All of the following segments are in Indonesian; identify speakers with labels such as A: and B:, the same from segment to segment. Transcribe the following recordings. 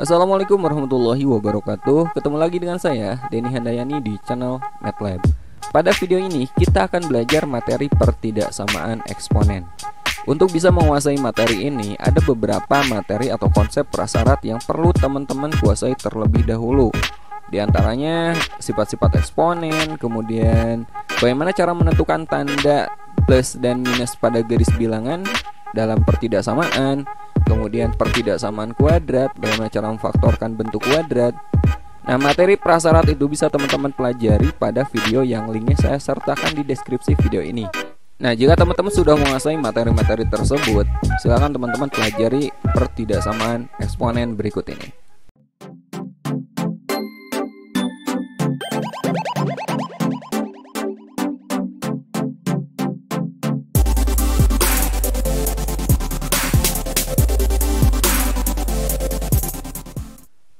A: Assalamualaikum warahmatullahi wabarakatuh Ketemu lagi dengan saya, Denny Handayani di channel MATLAB Pada video ini, kita akan belajar materi pertidaksamaan eksponen Untuk bisa menguasai materi ini, ada beberapa materi atau konsep prasyarat yang perlu teman-teman kuasai terlebih dahulu di antaranya sifat-sifat eksponen, kemudian bagaimana cara menentukan tanda plus dan minus pada garis bilangan dalam pertidaksamaan, kemudian pertidaksamaan kuadrat, bagaimana cara memfaktorkan bentuk kuadrat. Nah, materi prasyarat itu bisa teman-teman pelajari pada video yang linknya saya sertakan di deskripsi video ini. Nah, jika teman-teman sudah menguasai materi-materi tersebut, silakan teman-teman pelajari pertidaksamaan eksponen berikut ini.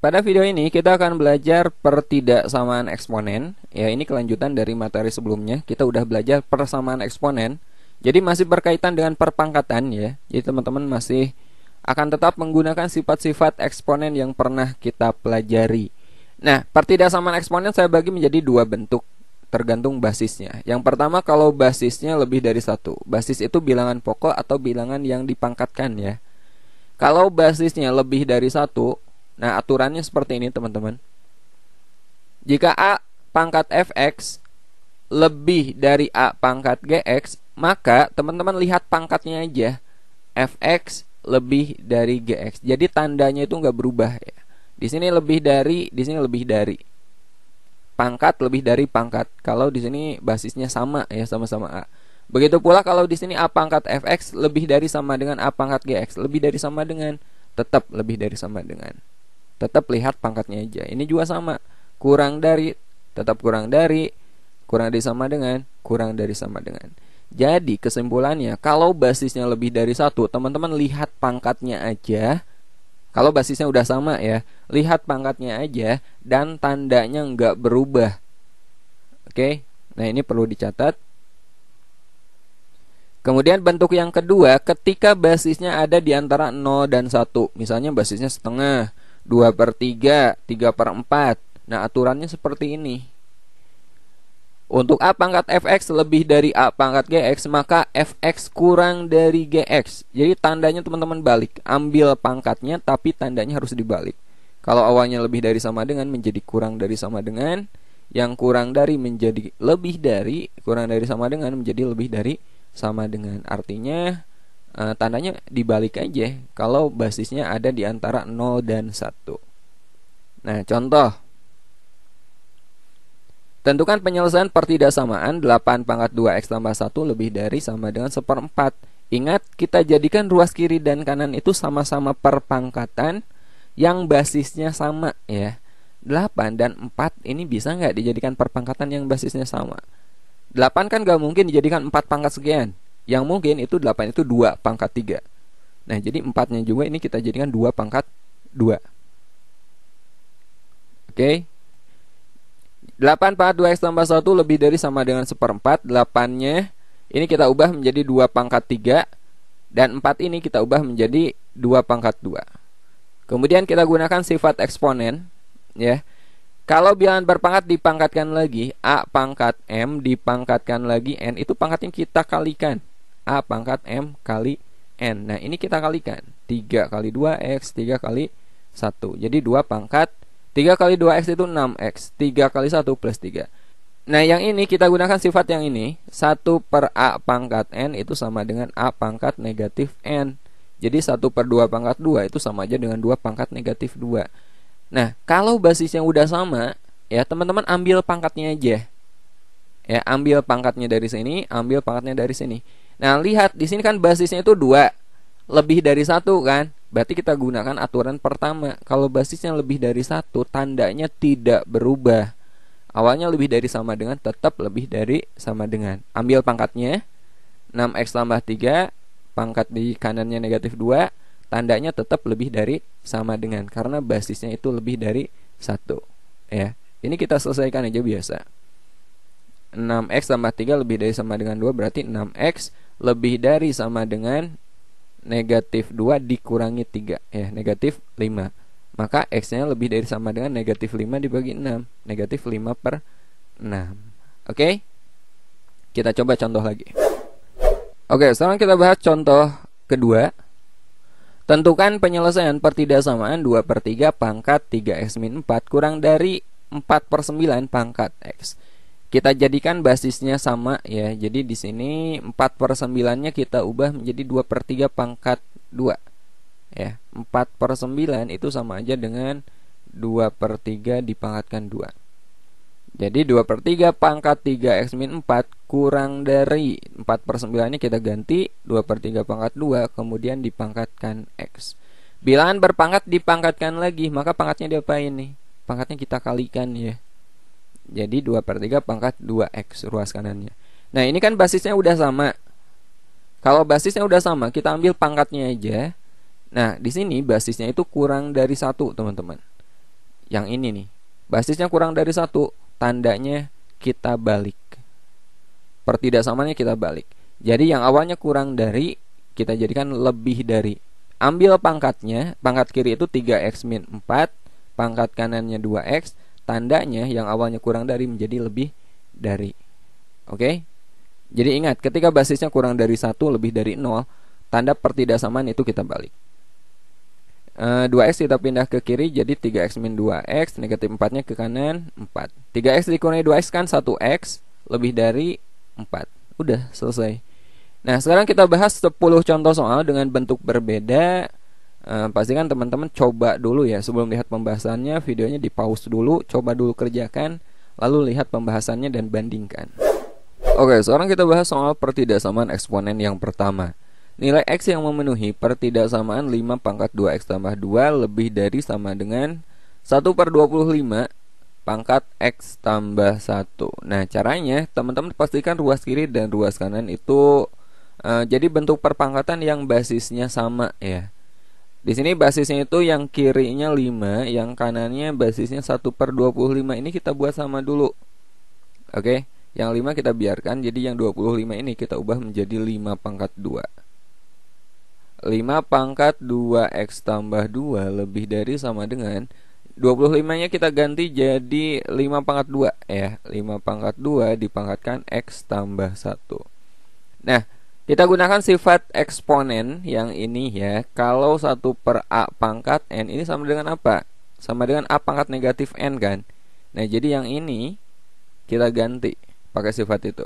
A: Pada video ini kita akan belajar pertidaksamaan eksponen. Ya, ini kelanjutan dari materi sebelumnya. Kita udah belajar persamaan eksponen. Jadi masih berkaitan dengan perpangkatan ya. Jadi teman-teman masih akan tetap menggunakan sifat-sifat eksponen yang pernah kita pelajari. Nah, pertidaksamaan eksponen saya bagi menjadi dua bentuk tergantung basisnya. Yang pertama kalau basisnya lebih dari satu, basis itu bilangan pokok atau bilangan yang dipangkatkan ya. Kalau basisnya lebih dari satu, Nah, aturannya seperti ini, teman-teman. Jika A pangkat fx lebih dari A pangkat gx, maka teman-teman lihat pangkatnya aja. fx lebih dari gx. Jadi tandanya itu nggak berubah ya. Di sini lebih dari, di sini lebih dari. Pangkat lebih dari pangkat. Kalau di sini basisnya sama ya, sama-sama A. Begitu pula kalau di sini A pangkat fx lebih dari sama dengan A pangkat gx, lebih dari sama dengan tetap lebih dari sama dengan tetap lihat pangkatnya aja ini juga sama kurang dari tetap kurang dari kurang dari sama dengan kurang dari sama dengan jadi kesimpulannya kalau basisnya lebih dari satu teman-teman lihat pangkatnya aja kalau basisnya udah sama ya lihat pangkatnya aja dan tandanya nggak berubah oke nah ini perlu dicatat Kemudian bentuk yang kedua ketika basisnya ada di antara 0 dan 1 Misalnya basisnya setengah 2 per 3, 3 per 4 Nah aturannya seperti ini Untuk A pangkat Fx lebih dari A pangkat Gx Maka Fx kurang dari Gx Jadi tandanya teman-teman balik Ambil pangkatnya tapi tandanya harus dibalik Kalau awalnya lebih dari sama dengan menjadi kurang dari sama dengan Yang kurang dari menjadi lebih dari Kurang dari sama dengan menjadi lebih dari sama dengan Artinya uh, tandanya dibalik aja kalau basisnya ada di antara 0 dan 1. Nah, contoh Tentukan penyelesaian pertidaksamaan 8 pangkat 2 x tambah 1 lebih dari sama dengan seperempat. Ingat, kita jadikan ruas kiri dan kanan itu sama-sama perpangkatan yang basisnya sama ya. 8 dan 4 ini bisa nggak dijadikan perpangkatan yang basisnya sama? 8 kan nggak mungkin dijadikan 4 pangkat sekian. Yang mungkin itu 8 itu 2 pangkat 3. Nah, jadi 4 nya juga ini kita jadikan 2 pangkat 2. Oke. Okay. 8 pangkat 2x tambah 1 lebih dari sama dengan seperempat 8-nya ini kita ubah menjadi 2 pangkat 3 Dan 4 ini kita ubah menjadi 2 pangkat 2 Kemudian kita gunakan sifat eksponen ya. Kalau bilangan berpangkat dipangkatkan lagi A pangkat M dipangkatkan lagi N Itu pangkatnya kita kalikan A pangkat M kali N Nah ini kita kalikan 3 kali 2X 3 kali 1 Jadi 2 pangkat 3 kali 2X itu 6X 3 kali 1 plus 3 Nah yang ini kita gunakan sifat yang ini 1 per A pangkat N itu sama dengan A pangkat negatif N Jadi 1 per 2 pangkat 2 itu sama aja dengan 2 pangkat negatif 2 Nah kalau basisnya udah sama Ya teman-teman ambil pangkatnya aja ya ambil pangkatnya dari sini ambil pangkatnya dari sini Nah, lihat di sini kan basisnya itu dua, lebih dari satu kan? Berarti kita gunakan aturan pertama. Kalau basisnya lebih dari satu, tandanya tidak berubah. Awalnya lebih dari sama dengan tetap lebih dari sama dengan. Ambil pangkatnya. 6x tambah 3 pangkat di kanannya negatif 2 tandanya tetap lebih dari sama dengan karena basisnya itu lebih dari satu ya ini kita selesaikan aja biasa 6x tambah 3 lebih dari sama dengan 2 berarti 6x lebih dari sama dengan negatif 2 dikurangi 3 ya eh, negatif 5 maka x nya lebih dari sama dengan negatif 5 dibagi 6 negatif 5 per 6 oke kita coba contoh lagi oke sekarang kita bahas contoh kedua tentukan penyelesaian pertidaksamaan 2 per 3 pangkat 3x min 4 kurang dari 4 per 9 pangkat x kita jadikan basisnya sama ya. Jadi di sini 4 per 9-nya kita ubah menjadi 2 per 3 pangkat 2. Ya, 4 per 9 itu sama aja dengan 2 per 3 dipangkatkan 2. Jadi 2 per 3 pangkat 3x min 4 kurang dari 4 per 9 nya kita ganti 2 per 3 pangkat 2 kemudian dipangkatkan x. Bilangan berpangkat dipangkatkan lagi, maka pangkatnya diapain nih? Pangkatnya kita kalikan ya. Jadi 2 per 3 pangkat 2x ruas kanannya Nah ini kan basisnya udah sama Kalau basisnya udah sama kita ambil pangkatnya aja Nah di sini basisnya itu kurang dari satu teman-teman Yang ini nih Basisnya kurang dari satu Tandanya kita balik Pertidaksamanya kita balik Jadi yang awalnya kurang dari Kita jadikan lebih dari Ambil pangkatnya Pangkat kiri itu 3x min 4 Pangkat kanannya 2x tandanya yang awalnya kurang dari menjadi lebih dari. Oke? Okay? Jadi ingat, ketika basisnya kurang dari satu lebih dari nol, tanda pertidaksamaan itu kita balik. 2x eh, kita pindah ke kiri jadi 3x min 2x, negatif 4-nya ke kanan 4. 3x dikurangi 2x kan 1x lebih dari 4. Udah selesai. Nah, sekarang kita bahas 10 contoh soal dengan bentuk berbeda Uh, eh, pastikan teman-teman coba dulu ya sebelum lihat pembahasannya videonya di pause dulu coba dulu kerjakan lalu lihat pembahasannya dan bandingkan Oke sekarang kita bahas soal pertidaksamaan eksponen yang pertama Nilai X yang memenuhi pertidaksamaan 5 pangkat 2X tambah 2 lebih dari sama dengan 1 per 25 pangkat X tambah 1 Nah caranya teman-teman pastikan ruas kiri dan ruas kanan itu uh, jadi bentuk perpangkatan yang basisnya sama ya di sini basisnya itu yang kirinya 5, yang kanannya basisnya 1 per 25 ini kita buat sama dulu. Oke, yang 5 kita biarkan, jadi yang 25 ini kita ubah menjadi 5 pangkat 2. 5 pangkat 2x tambah 2 lebih dari sama dengan 25 nya kita ganti jadi 5 pangkat 2 ya 5 pangkat 2 dipangkatkan X tambah 1 Nah kita gunakan sifat eksponen yang ini ya. Kalau 1 per A pangkat N ini sama dengan apa? Sama dengan A pangkat negatif N kan? Nah, jadi yang ini kita ganti pakai sifat itu.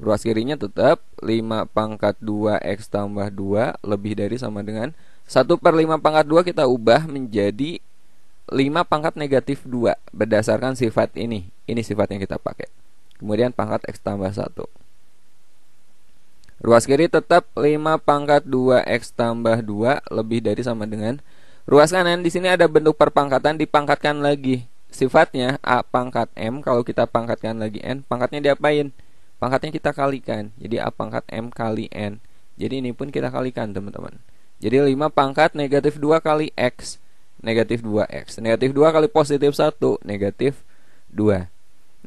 A: Ruas kirinya tetap 5 pangkat 2X tambah 2 lebih dari sama dengan 1 per 5 pangkat 2 kita ubah menjadi 5 pangkat negatif 2 berdasarkan sifat ini. Ini sifat yang kita pakai. Kemudian pangkat X tambah 1. Ruas kiri tetap 5 pangkat 2x tambah 2 lebih dari sama dengan ruas kanan. Di sini ada bentuk perpangkatan dipangkatkan lagi. Sifatnya A pangkat M kalau kita pangkatkan lagi N, pangkatnya diapain? Pangkatnya kita kalikan. Jadi A pangkat M kali N. Jadi ini pun kita kalikan, teman-teman. Jadi 5 pangkat negatif 2 kali X Negatif 2X Negatif 2 kali positif 1 Negatif 2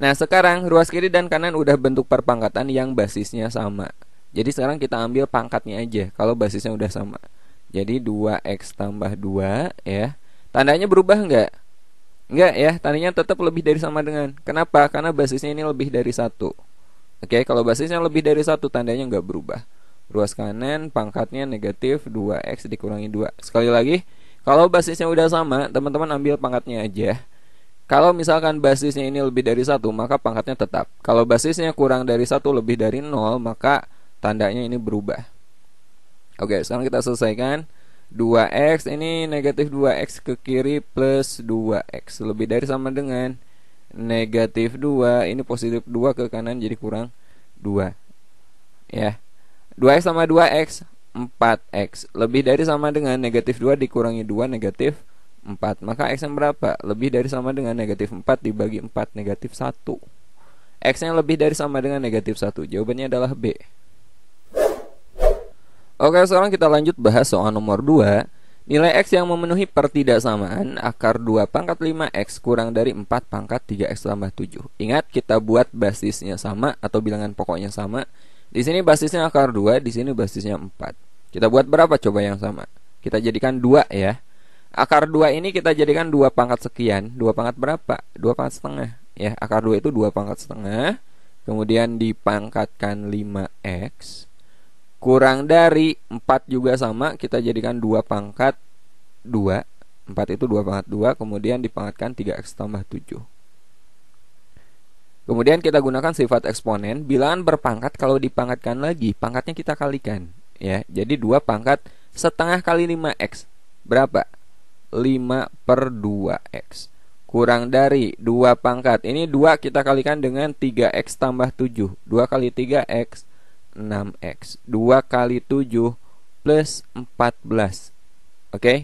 A: Nah sekarang ruas kiri dan kanan udah bentuk perpangkatan yang basisnya sama jadi sekarang kita ambil pangkatnya aja kalau basisnya udah sama. Jadi 2x tambah 2 ya. Tandanya berubah nggak? Nggak ya, tandanya tetap lebih dari sama dengan. Kenapa? Karena basisnya ini lebih dari satu. Oke, kalau basisnya lebih dari satu tandanya nggak berubah. Ruas kanan pangkatnya negatif 2x dikurangi 2. Sekali lagi, kalau basisnya udah sama, teman-teman ambil pangkatnya aja. Kalau misalkan basisnya ini lebih dari satu, maka pangkatnya tetap. Kalau basisnya kurang dari satu, lebih dari nol, maka tandanya ini berubah Oke sekarang kita selesaikan 2x ini negatif 2x ke kiri plus 2x Lebih dari sama dengan negatif 2 Ini positif 2 ke kanan jadi kurang 2 Ya 2x sama 2x 4x Lebih dari sama dengan negatif 2 dikurangi 2 negatif 4 Maka x yang berapa? Lebih dari sama dengan negatif 4 dibagi 4 negatif 1 X yang lebih dari sama dengan negatif 1 Jawabannya adalah B Oke, sekarang kita lanjut bahas soal nomor 2. Nilai X yang memenuhi pertidaksamaan akar 2 pangkat 5X kurang dari 4 pangkat 3X tambah 7. Ingat, kita buat basisnya sama atau bilangan pokoknya sama. Di sini basisnya akar 2, di sini basisnya 4. Kita buat berapa coba yang sama? Kita jadikan 2 ya. Akar 2 ini kita jadikan 2 pangkat sekian. 2 pangkat berapa? 2 pangkat setengah. Ya, akar 2 itu 2 pangkat setengah. Kemudian dipangkatkan 5X kurang dari 4 juga sama kita jadikan 2 pangkat 2 4 itu 2 pangkat 2 kemudian dipangkatkan 3x tambah 7 kemudian kita gunakan sifat eksponen bilangan berpangkat kalau dipangkatkan lagi pangkatnya kita kalikan ya jadi 2 pangkat setengah kali 5x berapa 5 per 2x kurang dari 2 pangkat ini 2 kita kalikan dengan 3x tambah 7 2 kali 3x 6X 2 kali 7 plus 14 Oke okay?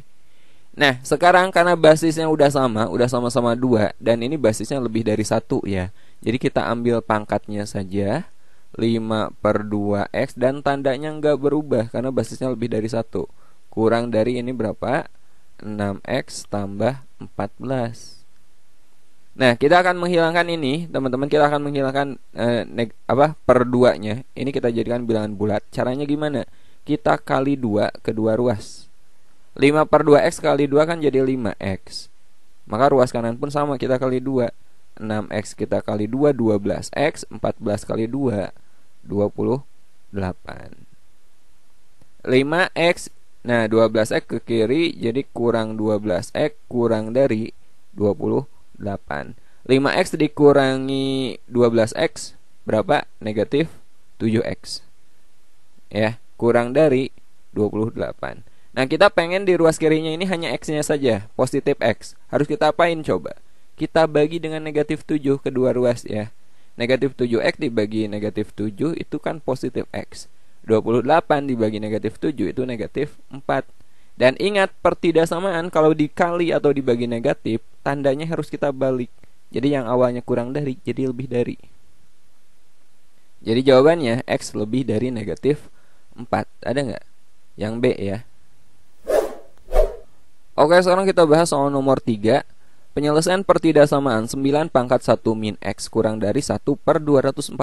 A: Nah sekarang karena basisnya udah sama Udah sama-sama 2 Dan ini basisnya lebih dari 1 ya Jadi kita ambil pangkatnya saja 5 per 2x Dan tandanya nggak berubah Karena basisnya lebih dari 1 Kurang dari ini berapa? 6x tambah 14 Nah, kita akan menghilangkan ini, teman-teman. Kita akan menghilangkan eh, neg apa per Ini kita jadikan bilangan bulat. Caranya gimana? Kita kali 2 kedua ruas. 5 per 2x kali 2 kan jadi 5x. Maka ruas kanan pun sama, kita kali 2. 6x kita kali 2, 12x. 14 kali 2, 28. 5x, nah 12x ke kiri, jadi kurang 12x kurang dari 28. 8 5x dikurangi 12x berapa? Negatif 7x Ya, kurang dari 28 Nah kita pengen di ruas kirinya ini hanya x-nya saja Positif x Harus kita apain coba? Kita bagi dengan negatif 7 kedua ruas ya Negatif 7x dibagi negatif 7 itu kan positif x 28 dibagi negatif 7 itu negatif 4 dan ingat pertidaksamaan kalau dikali atau dibagi negatif, tandanya harus kita balik. Jadi yang awalnya kurang dari jadi lebih dari. Jadi jawabannya X lebih dari negatif 4. Ada nggak? Yang B ya. Oke sekarang kita bahas soal nomor 3 Penyelesaian pertidaksamaan 9 pangkat 1 min X kurang dari 1 per 243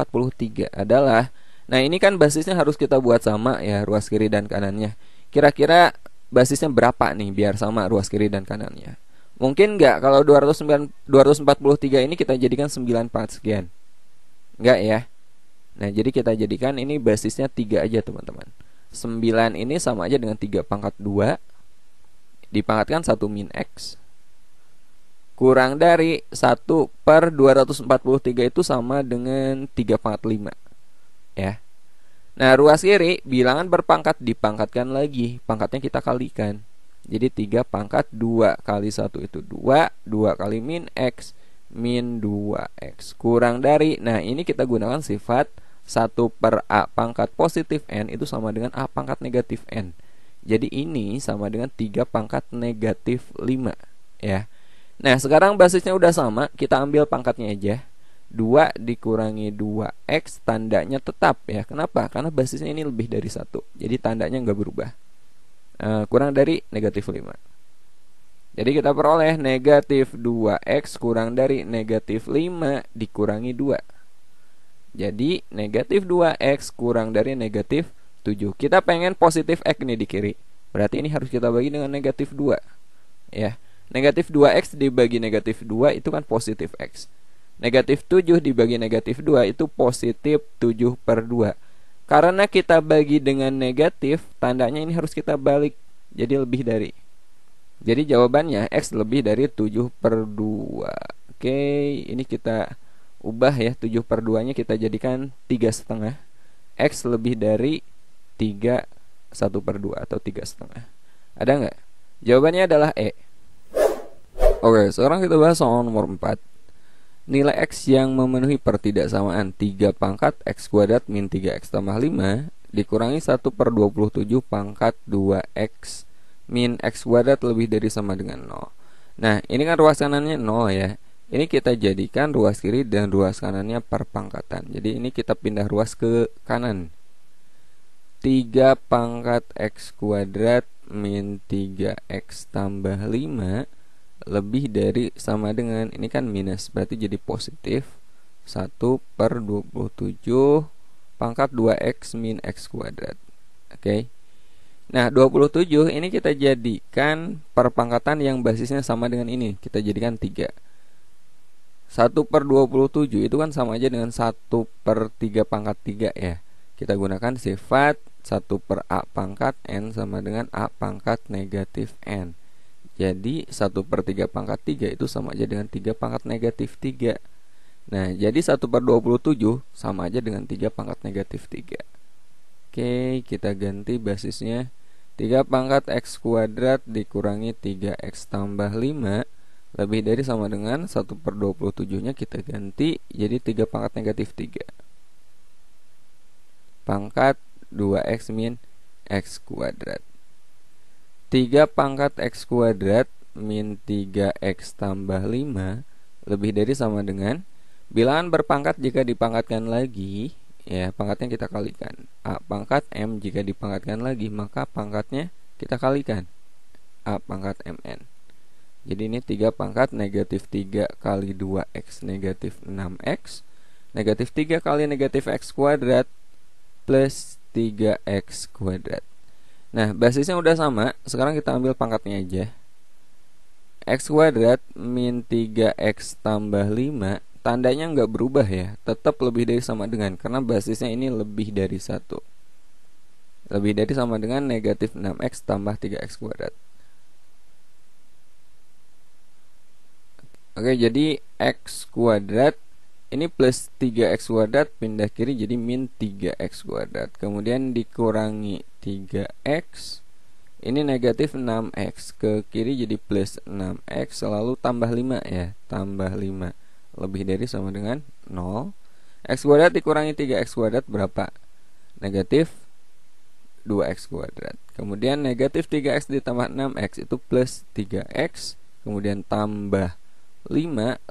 A: adalah Nah ini kan basisnya harus kita buat sama ya ruas kiri dan kanannya Kira-kira basisnya berapa nih biar sama ruas kiri dan kanannya. Mungkin nggak kalau 209, 243 ini kita jadikan 9 94 sekian. Nggak ya? Nah jadi kita jadikan ini basisnya 3 aja teman-teman. 9 ini sama aja dengan 3 pangkat 2 dipangkatkan 1 min X kurang dari 1 per 243 itu sama dengan 3 pangkat 5 ya Nah, ruas kiri bilangan berpangkat dipangkatkan lagi, pangkatnya kita kalikan. Jadi 3 pangkat 2 kali 1 itu 2, 2 kali min x min 2x kurang dari. Nah, ini kita gunakan sifat 1 per A pangkat positif N itu sama dengan A pangkat negatif N. Jadi ini sama dengan 3 pangkat negatif 5 ya. Nah, sekarang basisnya udah sama, kita ambil pangkatnya aja. 2 dikurangi 2x tandanya tetap ya. Kenapa? Karena basisnya ini lebih dari satu. Jadi tandanya nggak berubah. E, kurang dari negatif 5. Jadi kita peroleh negatif 2x kurang dari negatif 5 dikurangi 2. Jadi negatif 2x kurang dari negatif 7. Kita pengen positif x nih di kiri. Berarti ini harus kita bagi dengan negatif 2. Ya. Negatif 2x dibagi negatif 2 itu kan positif x. Negatif 7 dibagi negatif 2 itu positif 7 per 2 Karena kita bagi dengan negatif Tandanya ini harus kita balik Jadi lebih dari Jadi jawabannya X lebih dari 7 per 2 Oke ini kita ubah ya 7 per 2 nya kita jadikan 3 setengah X lebih dari 3 1 per 2 atau 3 setengah Ada nggak? Jawabannya adalah E Oke, sekarang kita bahas soal nomor 4 Nilai X yang memenuhi pertidaksamaan 3 pangkat X kuadrat min 3X tambah 5 dikurangi 1 per 27 pangkat 2X min X kuadrat lebih dari sama dengan 0 Nah ini kan ruas kanannya 0 ya Ini kita jadikan ruas kiri dan ruas kanannya perpangkatan Jadi ini kita pindah ruas ke kanan 3 pangkat X kuadrat min 3X tambah 5 lebih dari sama dengan ini kan minus berarti jadi positif 1 per 27 pangkat 2x min x kuadrat oke okay. nah 27 ini kita jadikan perpangkatan yang basisnya sama dengan ini kita jadikan 3 1 per 27 itu kan sama aja dengan 1 per 3 pangkat 3 ya kita gunakan sifat 1 per A pangkat N sama dengan A pangkat negatif N jadi 1 per 3 pangkat 3 itu sama aja dengan 3 pangkat negatif 3 Nah jadi 1 per 27 sama aja dengan 3 pangkat negatif 3 Oke kita ganti basisnya 3 pangkat x kuadrat dikurangi 3x tambah 5 Lebih dari sama dengan 1 per 27 nya kita ganti jadi 3 pangkat negatif 3 Pangkat 2x min x kuadrat 3 pangkat X kuadrat min 3X tambah 5 lebih dari sama dengan bilangan berpangkat jika dipangkatkan lagi ya pangkatnya kita kalikan A pangkat M jika dipangkatkan lagi maka pangkatnya kita kalikan A pangkat MN jadi ini 3 pangkat negatif 3 kali 2X negatif 6X negatif 3 kali negatif X kuadrat plus 3X kuadrat Nah, basisnya udah sama. Sekarang kita ambil pangkatnya aja. X kuadrat min 3X tambah 5 Tandanya nggak berubah ya Tetap lebih dari sama dengan Karena basisnya ini lebih dari satu Lebih dari sama dengan negatif 6X tambah 3X kuadrat Oke jadi X kuadrat ini plus 3x kuadrat pindah kiri jadi min 3x kuadrat kemudian dikurangi 3x ini negatif 6x ke kiri jadi plus 6x lalu tambah 5 ya tambah 5 lebih dari sama dengan 0 x kuadrat dikurangi 3x kuadrat berapa negatif 2x kuadrat kemudian negatif 3x ditambah 6x itu plus 3x kemudian tambah 5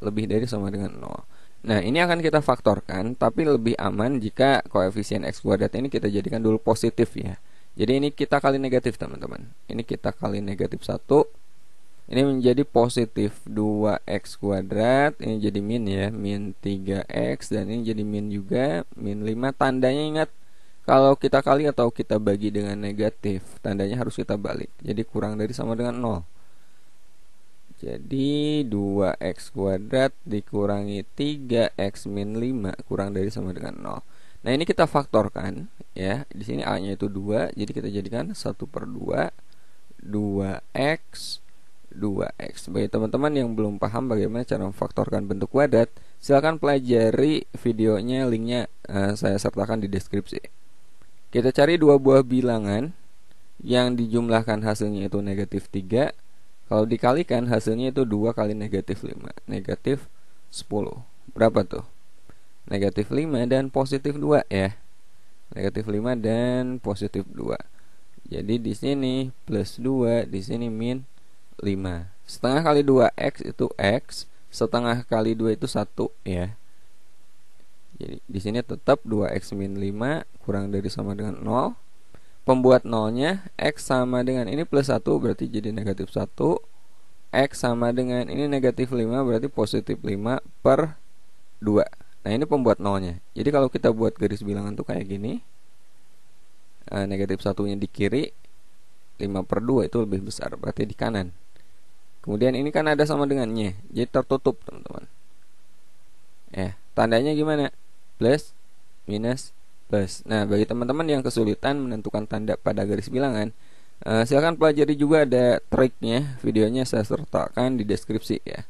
A: lebih dari sama dengan 0 Nah, ini akan kita faktorkan, tapi lebih aman jika koefisien x kuadrat ini kita jadikan dulu positif ya. Jadi ini kita kali negatif, teman-teman. Ini kita kali negatif 1. Ini menjadi positif 2x kuadrat, ini jadi min ya, min 3x dan ini jadi min juga, min 5. Tandanya ingat kalau kita kali atau kita bagi dengan negatif, tandanya harus kita balik. Jadi kurang dari sama dengan 0. Jadi 2x kuadrat dikurangi 3x min 5 kurang dari sama dengan 0 Nah ini kita faktorkan ya di sini A nya itu 2 jadi kita jadikan 1 per 2 2x 2x Bagi teman-teman yang belum paham bagaimana cara memfaktorkan bentuk kuadrat Silahkan pelajari videonya linknya uh, saya sertakan di deskripsi Kita cari dua buah bilangan yang dijumlahkan hasilnya itu negatif 3 kalau dikalikan hasilnya itu 2 kali negatif 5 Negatif 10 Berapa tuh? Negatif 5 dan positif 2 ya Negatif 5 dan positif 2 Jadi di sini plus 2 Di sini min 5 Setengah kali 2x itu x Setengah kali 2 itu 1 ya jadi di sini tetap 2x min 5 kurang dari sama dengan 0 pembuat nolnya X sama dengan ini plus 1 berarti jadi negatif 1 X sama dengan ini negatif 5 berarti positif 5 per 2 Nah ini pembuat nolnya Jadi kalau kita buat garis bilangan tuh kayak gini negatif eh, Negatif satunya di kiri 5 per 2 itu lebih besar Berarti di kanan Kemudian ini kan ada sama dengannya Jadi tertutup teman-teman Eh tandanya gimana? Plus Minus plus. Nah, bagi teman-teman yang kesulitan menentukan tanda pada garis bilangan, uh, eh, silahkan pelajari juga ada triknya. Videonya saya sertakan di deskripsi ya.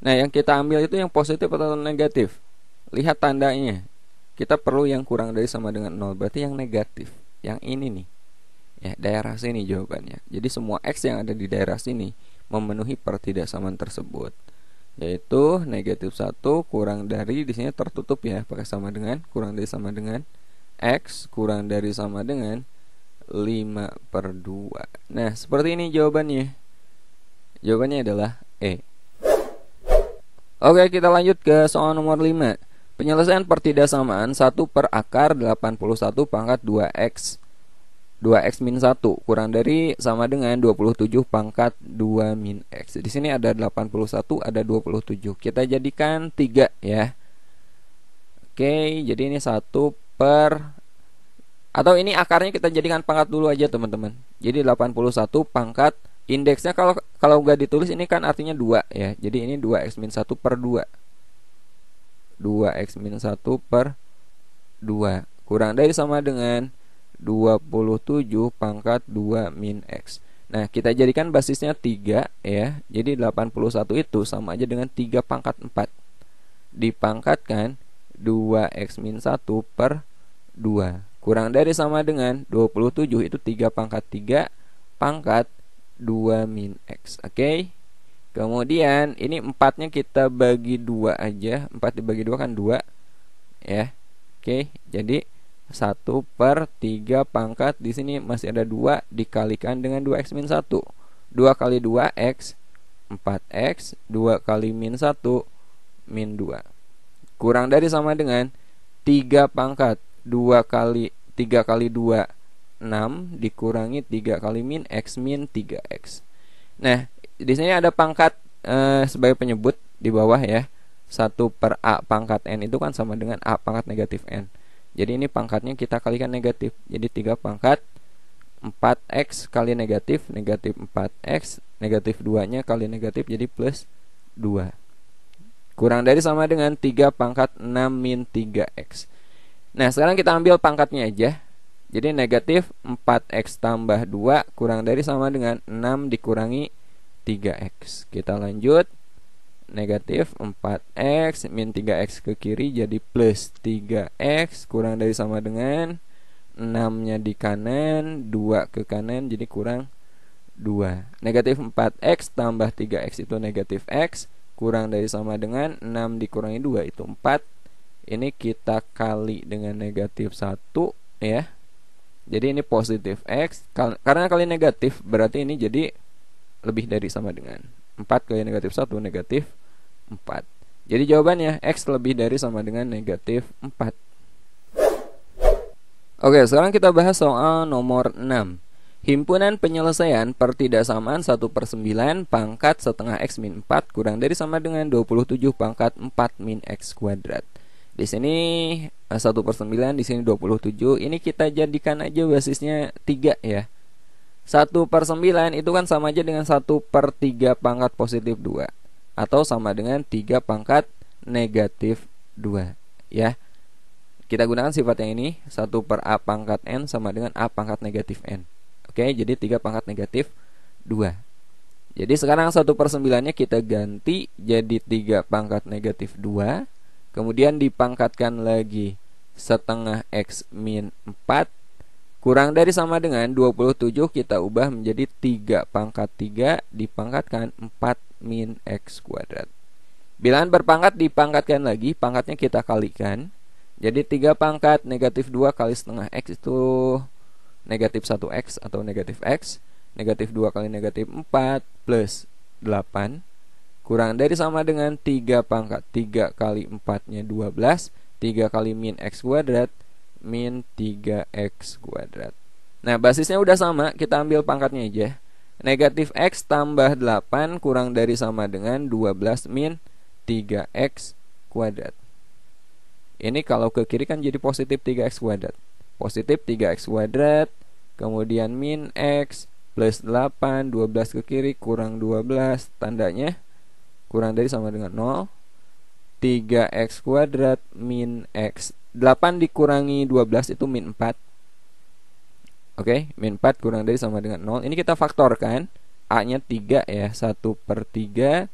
A: Nah, yang kita ambil itu yang positif atau negatif. Lihat tandanya. Kita perlu yang kurang dari sama dengan 0, berarti yang negatif. Yang ini nih. Ya, daerah sini jawabannya. Jadi semua x yang ada di daerah sini memenuhi pertidaksamaan tersebut yaitu negatif 1 kurang dari di sini tertutup ya pakai sama dengan kurang dari sama dengan X kurang dari sama dengan 5 per 2 Nah seperti ini jawabannya Jawabannya adalah E Oke kita lanjut ke soal nomor 5 Penyelesaian pertidaksamaan 1 per akar 81 pangkat 2X 2x min 1 kurang dari sama dengan 27 pangkat 2 min x. Di sini ada 81, ada 27. Kita jadikan 3 ya. Oke, jadi ini 1 per atau ini akarnya kita jadikan pangkat dulu aja teman-teman. Jadi 81 pangkat indeksnya kalau kalau nggak ditulis ini kan artinya 2 ya. Jadi ini 2x min 1 per 2. 2x min 1 per 2 kurang dari sama dengan 27 pangkat 2 min x. Nah, kita jadikan basisnya 3 ya. Jadi 81 itu sama aja dengan 3 pangkat 4. Dipangkatkan 2x min 1 per 2 kurang dari sama dengan 27 itu 3 pangkat 3 pangkat 2 min X oke okay? kemudian ini 4 nya kita bagi 2 aja 4 dibagi 2 kan 2 ya oke okay? jadi 1 per 3 pangkat di sini masih ada 2 dikalikan dengan 2x min 1 2 kali 2x 4x 2 kali min 1 min 2 kurang dari sama dengan 3 pangkat 2 kali 3 kali 2 6 dikurangi 3 kali min x min 3x. Nah, di sini ada pangkat e, sebagai penyebut di bawah ya. 1 per A pangkat N itu kan sama dengan A pangkat negatif N. Jadi ini pangkatnya kita kalikan negatif. Jadi 3 pangkat 4x kali negatif, negatif 4x, negatif 2-nya kali negatif jadi plus 2. Kurang dari sama dengan 3 pangkat 6 min 3x. Nah sekarang kita ambil pangkatnya aja Jadi negatif 4x tambah 2 kurang dari sama dengan 6 dikurangi 3x Kita lanjut Negatif 4x min 3x ke kiri jadi plus 3x kurang dari sama dengan 6 nya di kanan 2 ke kanan jadi kurang 2 Negatif 4x tambah 3x itu negatif x Kurang dari sama dengan 6 dikurangi 2 itu 4 ini kita kali dengan negatif 1 ya jadi ini positif X karena kali negatif berarti ini jadi lebih dari sama dengan 4 kali negatif 1 negatif 4 jadi jawabannya X lebih dari sama dengan negatif 4 Oke sekarang kita bahas soal nomor 6 Himpunan penyelesaian pertidaksamaan 1 per 9 pangkat setengah X min 4 kurang dari sama dengan 27 pangkat 4 min X kuadrat di sini eh, satu per sembilan di sini dua puluh tujuh ini kita jadikan aja basisnya tiga ya satu per sembilan itu kan sama aja dengan satu per tiga pangkat positif dua atau sama dengan tiga pangkat negatif dua ya kita gunakan sifat yang ini satu per a pangkat n sama dengan a pangkat negatif n oke jadi tiga pangkat negatif dua jadi sekarang satu per sembilannya kita ganti jadi tiga pangkat negatif dua Kemudian dipangkatkan lagi setengah X min 4 Kurang dari sama dengan 27 kita ubah menjadi 3 pangkat 3 dipangkatkan 4 min X kuadrat Bilangan berpangkat dipangkatkan lagi, pangkatnya kita kalikan Jadi 3 pangkat negatif 2 kali setengah X itu negatif 1X atau negatif X Negatif 2 kali negatif 4 plus 8 kurang dari sama dengan 3 pangkat 3 kali 4 nya 12 3 kali min x kuadrat min 3x kuadrat Nah basisnya udah sama kita ambil pangkatnya aja Negatif x tambah 8 kurang dari sama dengan 12 min 3x kuadrat Ini kalau ke kiri kan jadi positif 3x kuadrat Positif 3x kuadrat Kemudian min x plus 8 12 ke kiri kurang 12 Tandanya kurang dari sama dengan 0 3x kuadrat min x 8 dikurangi 12 itu min 4 Oke, okay, min 4 kurang dari sama dengan 0 Ini kita faktorkan A-nya 3 ya 1 per 3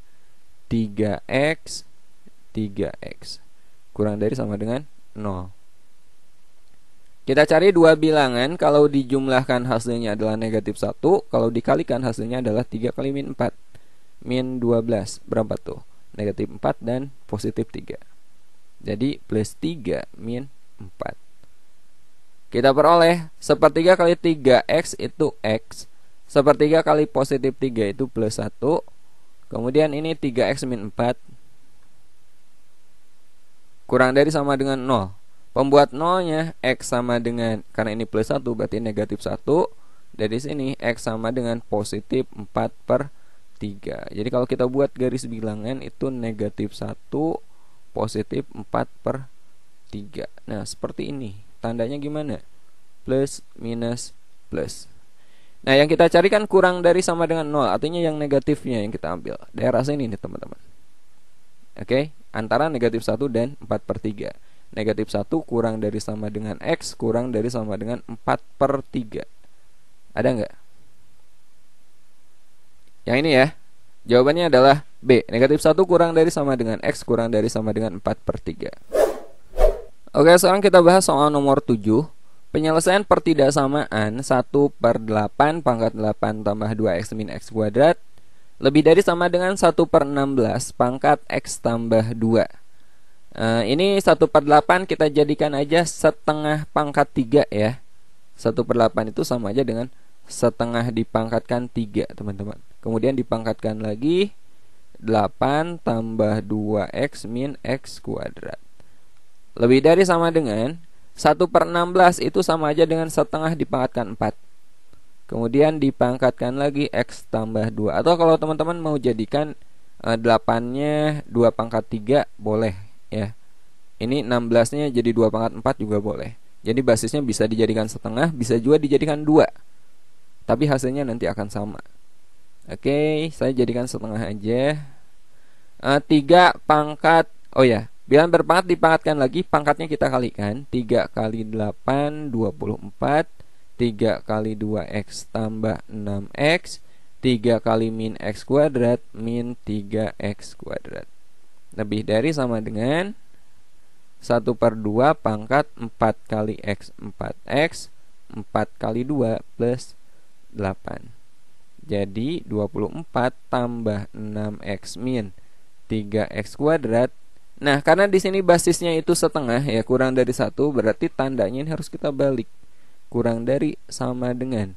A: 3x 3x kurang dari sama dengan 0 kita cari dua bilangan kalau dijumlahkan hasilnya adalah negatif 1 kalau dikalikan hasilnya adalah 3 kali min 4 min 12 berapa tuh negatif 4 dan positif 3 jadi plus 3 min 4 kita peroleh sepertiga kali 3x itu x sepertiga kali positif 3 itu plus 1 kemudian ini 3x min 4 kurang dari sama dengan 0 Pembuat nolnya X sama dengan Karena ini plus 1 berarti negatif 1 Dari sini X sama dengan positif 4 per 3 Jadi kalau kita buat garis bilangan itu negatif 1 Positif 4 per 3 Nah seperti ini Tandanya gimana? Plus, minus, plus Nah yang kita cari kan kurang dari sama dengan 0 Artinya yang negatifnya yang kita ambil Daerah sini nih teman-teman Oke Antara negatif 1 dan 4 per 3 Negatif 1 kurang dari sama dengan X Kurang dari sama dengan 4 per 3 Ada nggak? Yang ini ya. Jawabannya adalah B. Negatif 1 kurang dari sama dengan X kurang dari sama dengan 4 per 3. Oke, sekarang kita bahas soal nomor 7. Penyelesaian pertidaksamaan 1 per 8 pangkat 8 tambah 2x min x kuadrat lebih dari sama dengan 1 per 16 pangkat x tambah 2. Uh, eh, ini 1 per 8 kita jadikan aja setengah pangkat 3 ya. 1 per 8 itu sama aja dengan setengah dipangkatkan 3 teman-teman. Kemudian dipangkatkan lagi 8 tambah 2x min x kuadrat Lebih dari sama dengan 1 per 16 itu sama aja dengan setengah dipangkatkan 4 Kemudian dipangkatkan lagi x tambah 2 Atau kalau teman-teman mau jadikan 8-nya eh, 2 pangkat 3 boleh ya Ini 16-nya jadi 2 pangkat 4 juga boleh Jadi basisnya bisa dijadikan setengah, bisa juga dijadikan 2 Tapi hasilnya nanti akan sama Oke, saya jadikan setengah aja. Uh, eh, 3 pangkat oh ya, bilangan berpangkat dipangkatkan lagi, pangkatnya kita kalikan. 3 kali 8 24, 3 kali 2x tambah 6x, 3 kali min x kuadrat min 3x kuadrat. Lebih dari sama dengan 1 per 2 pangkat 4 kali x 4x 4 kali 2 plus 8 jadi 24 tambah 6x min 3x kuadrat Nah karena di sini basisnya itu setengah ya kurang dari satu berarti tandanya ini harus kita balik kurang dari sama dengan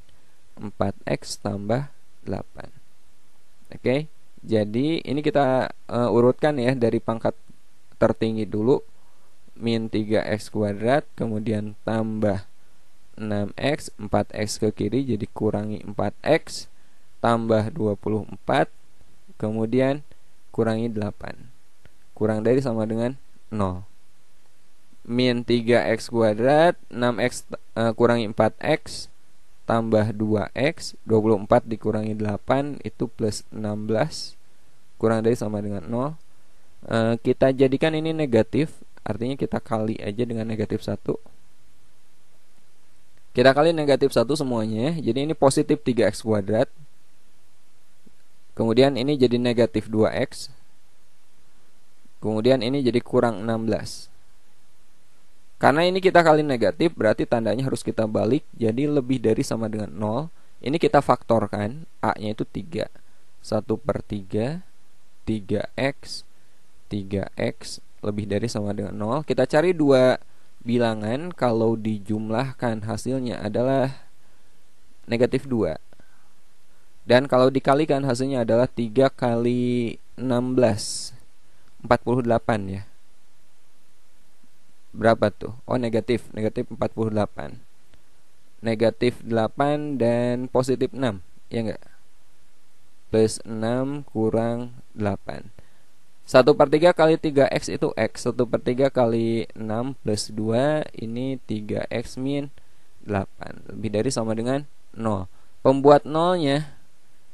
A: 4x tambah 8 Oke okay? jadi ini kita uh, urutkan ya dari pangkat tertinggi dulu min 3x kuadrat kemudian tambah 6x 4x ke kiri jadi kurangi 4x tambah 24 kemudian kurangi 8 kurang dari sama dengan 0 min 3x kuadrat 6x e, eh, kurangi 4x tambah 2x 24 dikurangi 8 itu plus 16 kurang dari sama dengan 0 e, eh, kita jadikan ini negatif artinya kita kali aja dengan negatif 1 kita kali negatif 1 semuanya jadi ini positif 3x kuadrat Kemudian ini jadi negatif 2x. Kemudian ini jadi kurang 16. Karena ini kita kali negatif, berarti tandanya harus kita balik. Jadi lebih dari sama dengan 0. Ini kita faktorkan. A-nya itu 3. 1 per 3. 3x. 3x. Lebih dari sama dengan 0. Kita cari dua bilangan. Kalau dijumlahkan hasilnya adalah negatif 2. Dan kalau dikalikan hasilnya adalah 3 kali 16 48 ya Berapa tuh? Oh negatif Negatif 48 Negatif 8 dan positif 6 Ya enggak? Plus 6 kurang 8 1 per 3 kali 3x itu x 1 per 3 kali 6 plus 2 Ini 3x min 8 Lebih dari sama dengan 0 Pembuat nolnya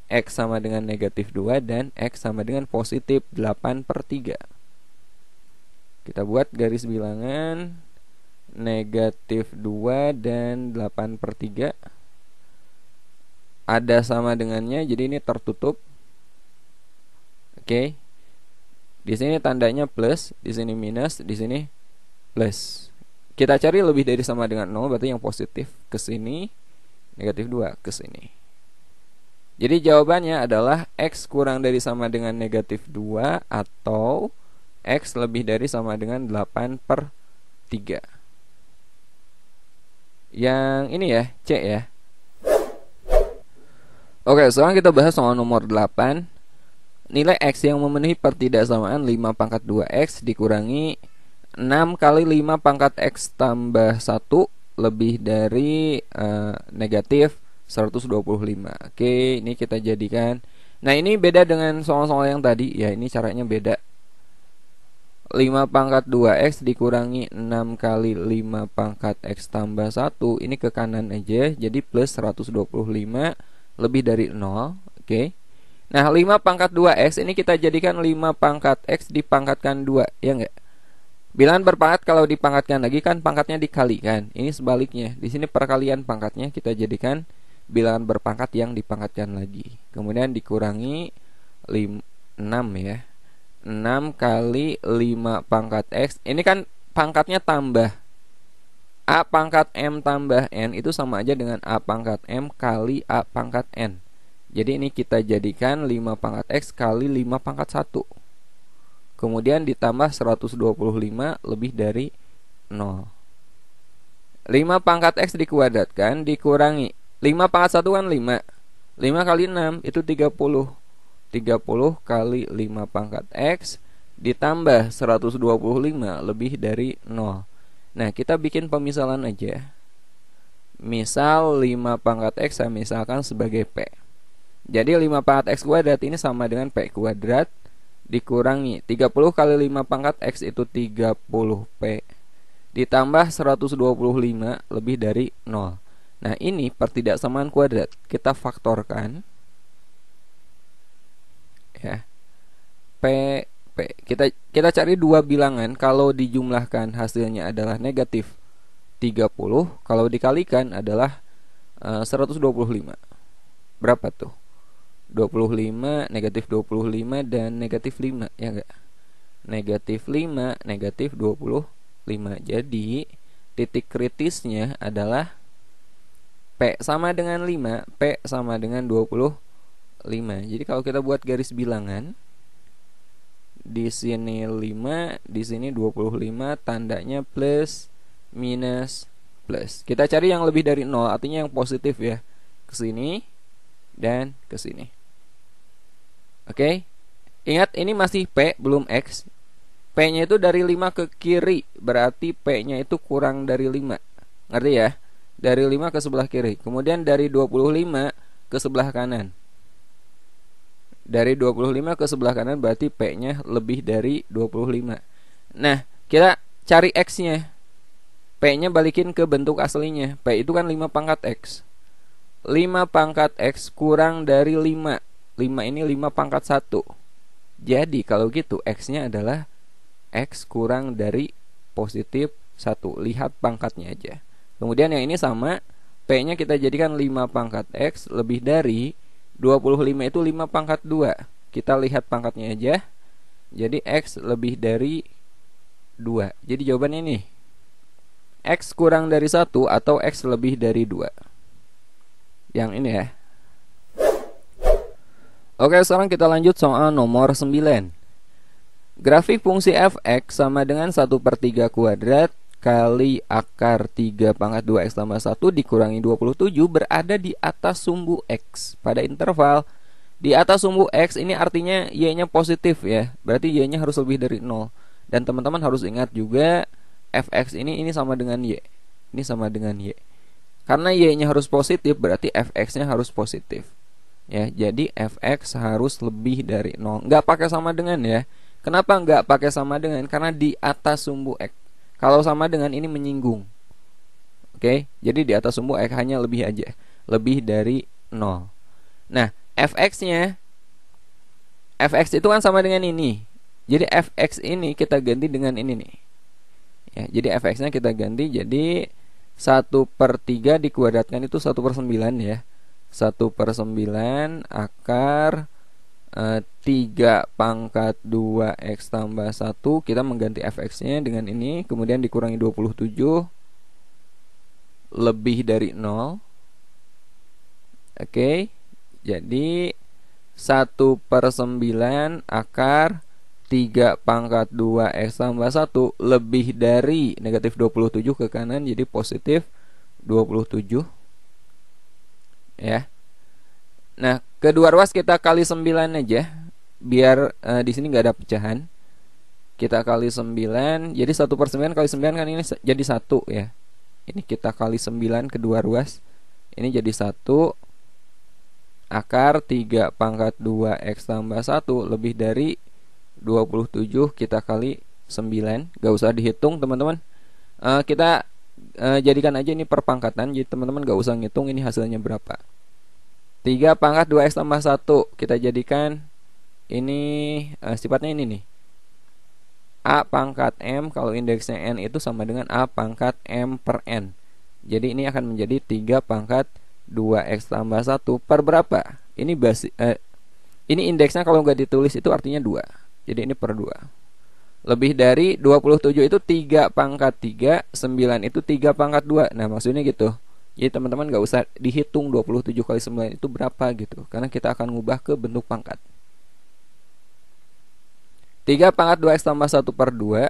A: X sama dengan negatif 2 dan X sama dengan positif 8 per 3 Kita buat garis bilangan Negatif 2 dan 8 per 3 Ada sama dengannya jadi ini tertutup Oke Di sini tandanya plus, di sini minus, di sini plus Kita cari lebih dari sama dengan 0 berarti yang positif ke sini negatif 2 ke sini jadi jawabannya adalah X kurang dari sama dengan negatif 2 atau X lebih dari sama dengan 8 per 3 Yang ini ya, C ya Oke, sekarang kita bahas soal nomor 8 Nilai X yang memenuhi pertidaksamaan 5 pangkat 2X dikurangi 6 kali 5 pangkat X tambah 1 lebih dari uh, negatif 125 Oke ini kita jadikan Nah ini beda dengan soal-soal yang tadi Ya ini caranya beda 5 pangkat 2x dikurangi 6 kali 5 pangkat x tambah 1 Ini ke kanan aja Jadi plus 125 Lebih dari 0 Oke Nah 5 pangkat 2x ini kita jadikan 5 pangkat x dipangkatkan 2 Ya enggak? Bilangan berpangkat kalau dipangkatkan lagi kan pangkatnya dikalikan. Ini sebaliknya. Di sini perkalian pangkatnya kita jadikan bilangan berpangkat yang dipangkatkan lagi. Kemudian dikurangi 6 ya. 6 kali 5 pangkat X. Ini kan pangkatnya tambah. A pangkat M tambah N itu sama aja dengan A pangkat M kali A pangkat N. Jadi ini kita jadikan 5 pangkat X kali 5 pangkat 1 Kemudian ditambah 125 lebih dari 0 5 pangkat X dikuadratkan dikurangi 5 pangkat 1 kan 5 5 kali 6 itu 30 30 kali 5 pangkat X ditambah 125 lebih dari 0 Nah kita bikin pemisalan aja Misal 5 pangkat X saya misalkan sebagai P Jadi 5 pangkat X kuadrat ini sama dengan P kuadrat Dikurangi 30 kali 5 pangkat X itu 30P Ditambah 125 lebih dari 0 Nah ini pertidaksamaan kuadrat kita faktorkan ya p p kita kita cari dua bilangan kalau dijumlahkan hasilnya adalah negatif 30 kalau dikalikan adalah eh, uh, 125 berapa tuh 25 negatif 25 dan negatif 5 ya enggak negatif 5 negatif 25 jadi titik kritisnya adalah P sama dengan 5 P sama dengan 25 Jadi kalau kita buat garis bilangan di sini 5 di sini 25 tandanya plus minus plus Kita cari yang lebih dari 0 artinya yang positif ya ke sini dan ke sini Oke Ingat ini masih P belum X P-nya itu dari 5 ke kiri Berarti P-nya itu kurang dari 5 Ngerti ya? dari 5 ke sebelah kiri. Kemudian dari 25 ke sebelah kanan. Dari 25 ke sebelah kanan berarti P-nya lebih dari 25. Nah, kita cari X-nya. P-nya balikin ke bentuk aslinya. P itu kan 5 pangkat X. 5 pangkat X kurang dari 5. 5 ini 5 pangkat 1. Jadi kalau gitu X-nya adalah X kurang dari positif 1 Lihat pangkatnya aja Kemudian yang ini sama P-nya kita jadikan 5 pangkat X lebih dari 25 itu 5 pangkat 2 Kita lihat pangkatnya aja Jadi X lebih dari 2 Jadi jawaban ini X kurang dari 1 atau X lebih dari 2 Yang ini ya Oke sekarang kita lanjut soal nomor 9 Grafik fungsi fx sama dengan 1 per 3 kuadrat kali akar 3 pangkat 2 X tambah 1 dikurangi 27 berada di atas sumbu X pada interval di atas sumbu X ini artinya Y-nya positif ya berarti Y-nya harus lebih dari 0 dan teman-teman harus ingat juga fx ini ini sama dengan y ini sama dengan y karena y-nya harus positif berarti fx-nya harus positif ya jadi fx harus lebih dari 0 nggak pakai sama dengan ya kenapa nggak pakai sama dengan karena di atas sumbu x kalau sama dengan ini menyinggung. Oke, okay? jadi di atas sumbu x hanya lebih aja lebih dari 0. Nah, fx-nya fx itu kan sama dengan ini. Jadi fx ini kita ganti dengan ini nih. Ya, jadi fx-nya kita ganti jadi 1 per 3 dikuadratkan itu 1 per 9 ya 1 per 9 akar 3 eh, pangkat 2x tambah 1 Kita mengganti fx-nya dengan ini Kemudian dikurangi 27 Lebih dari 0 Oke okay. Jadi 1 per 9 akar 3 pangkat 2x tambah 1 Lebih dari negatif 27 ke kanan Jadi positif 27 Ya Nah Kedua ruas kita kali 9 aja biar uh, di sini nggak ada pecahan. Kita kali 9, jadi 1 per 9 kali 9 kan ini jadi 1 ya. Ini kita kali 9 kedua ruas. Ini jadi 1 akar 3 pangkat 2x tambah 1 lebih dari 27 kita kali 9. Gak usah dihitung teman-teman. Uh, kita uh, jadikan aja ini perpangkatan jadi teman-teman gak usah ngitung ini hasilnya berapa. 3 pangkat 2x tambah 1 Kita jadikan Ini uh, sifatnya ini nih A pangkat M Kalau indeksnya N itu sama dengan A pangkat M per N Jadi ini akan menjadi 3 pangkat 2x tambah 1 per berapa? Ini basi, uh, ini indeksnya kalau nggak ditulis itu artinya 2 Jadi ini per 2 Lebih dari 27 itu 3 pangkat 3 9 itu 3 pangkat 2 Nah maksudnya gitu jadi teman-teman nggak usah dihitung 27 kali 9 itu berapa gitu, karena kita akan ngubah ke bentuk pangkat. 3 pangkat 2x tambah 1 per 2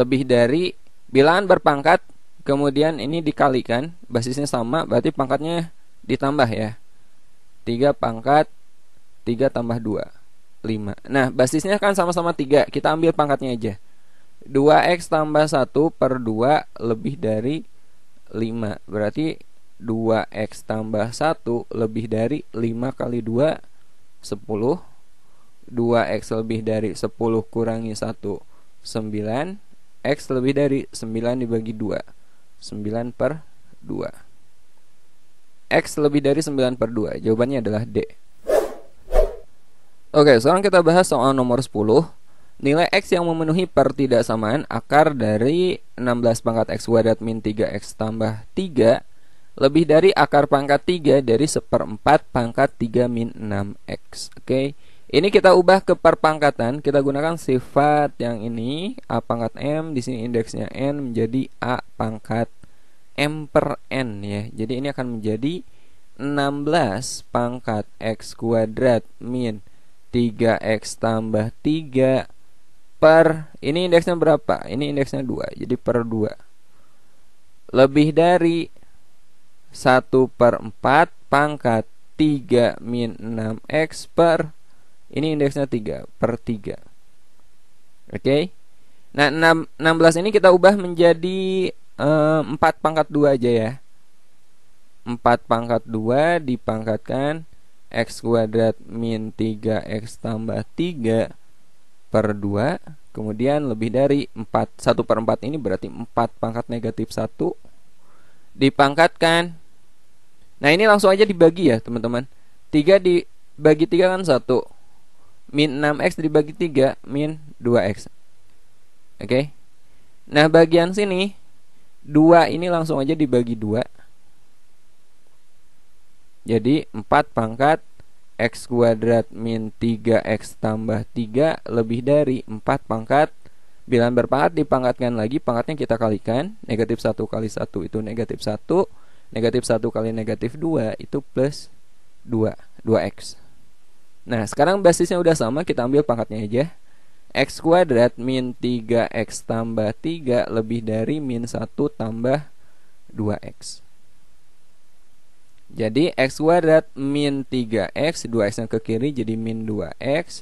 A: lebih dari bilangan berpangkat kemudian ini dikalikan basisnya sama berarti pangkatnya ditambah ya 3 pangkat 3 tambah 2 5 nah basisnya kan sama-sama 3 kita ambil pangkatnya aja 2x tambah 1 per 2 lebih dari 5 Berarti 2x tambah 1 lebih dari 5 kali 2 10 2x lebih dari 10 kurangi 1 9 X lebih dari 9 dibagi 2 9 per 2 X lebih dari 9 per 2 Jawabannya adalah D Oke sekarang kita bahas soal nomor 10 Nilai X yang memenuhi pertidaksamaan akar dari 16 pangkat X kuadrat min 3X tambah 3 lebih dari akar pangkat 3 dari seperempat pangkat 3 min 6X. Oke, ini kita ubah ke perpangkatan. Kita gunakan sifat yang ini, A pangkat M, di sini indeksnya N menjadi A pangkat M per N ya. Jadi ini akan menjadi 16 pangkat X kuadrat min 3X tambah 3 per ini indeksnya berapa? Ini indeksnya 2. Jadi per 2. Lebih dari 1 per 4 pangkat 3 min 6x per ini indeksnya 3 per 3 Oke okay? Nah 6, 16 ini kita ubah menjadi eh, 4 pangkat 2 aja ya 4 pangkat 2 dipangkatkan X kuadrat min 3X tambah 3 per 2 Kemudian lebih dari 4 1 per 4 ini berarti 4 pangkat negatif 1 Dipangkatkan Nah ini langsung aja dibagi ya teman-teman 3 dibagi 3 kan 1 Min 6x dibagi 3 Min 2x Oke okay? Nah bagian sini 2 ini langsung aja dibagi 2 Jadi 4 pangkat X kuadrat min 3X tambah 3 lebih dari 4 pangkat Bilangan berpangkat dipangkatkan lagi Pangkatnya kita kalikan Negatif 1 kali 1 itu negatif 1 Negatif 1 kali negatif 2 itu plus 2 2X Nah sekarang basisnya udah sama Kita ambil pangkatnya aja X kuadrat min 3X tambah 3 lebih dari min 1 tambah 2X jadi x kuadrat min 3x 2x-nya ke kiri jadi min 2x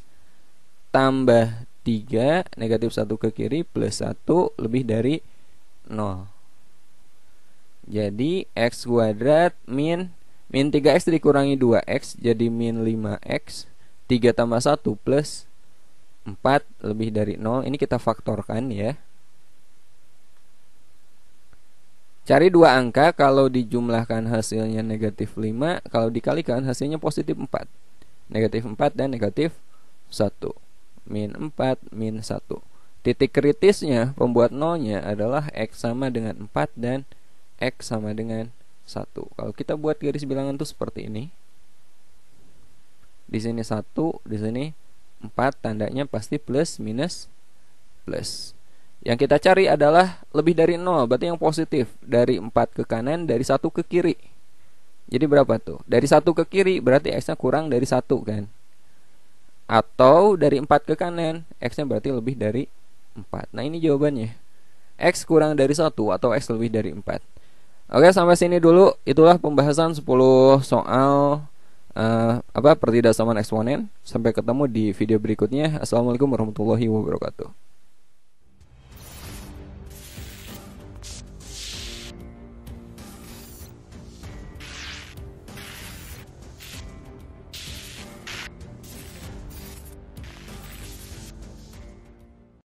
A: tambah 3 negatif 1 ke kiri plus 1 lebih dari 0 Jadi x kuadrat min min 3x dikurangi 2x jadi min 5x 3 tambah 1 plus 4 lebih dari 0 Ini kita faktorkan ya Cari dua angka kalau dijumlahkan hasilnya negatif 5 Kalau dikalikan hasilnya positif 4 Negatif 4 dan negatif 1 Min 4, min 1 Titik kritisnya pembuat nolnya adalah X sama dengan 4 dan X sama dengan 1 Kalau kita buat garis bilangan tuh seperti ini Di sini 1, di sini 4 Tandanya pasti plus minus plus yang kita cari adalah lebih dari 0, berarti yang positif. Dari 4 ke kanan, dari 1 ke kiri. Jadi berapa tuh? Dari 1 ke kiri berarti x-nya kurang dari 1 kan? Atau dari 4 ke kanan, x-nya berarti lebih dari 4. Nah, ini jawabannya. x kurang dari 1 atau x lebih dari 4. Oke, sampai sini dulu. Itulah pembahasan 10 soal uh, apa pertidaksamaan eksponen. Sampai ketemu di video berikutnya. Assalamualaikum warahmatullahi wabarakatuh.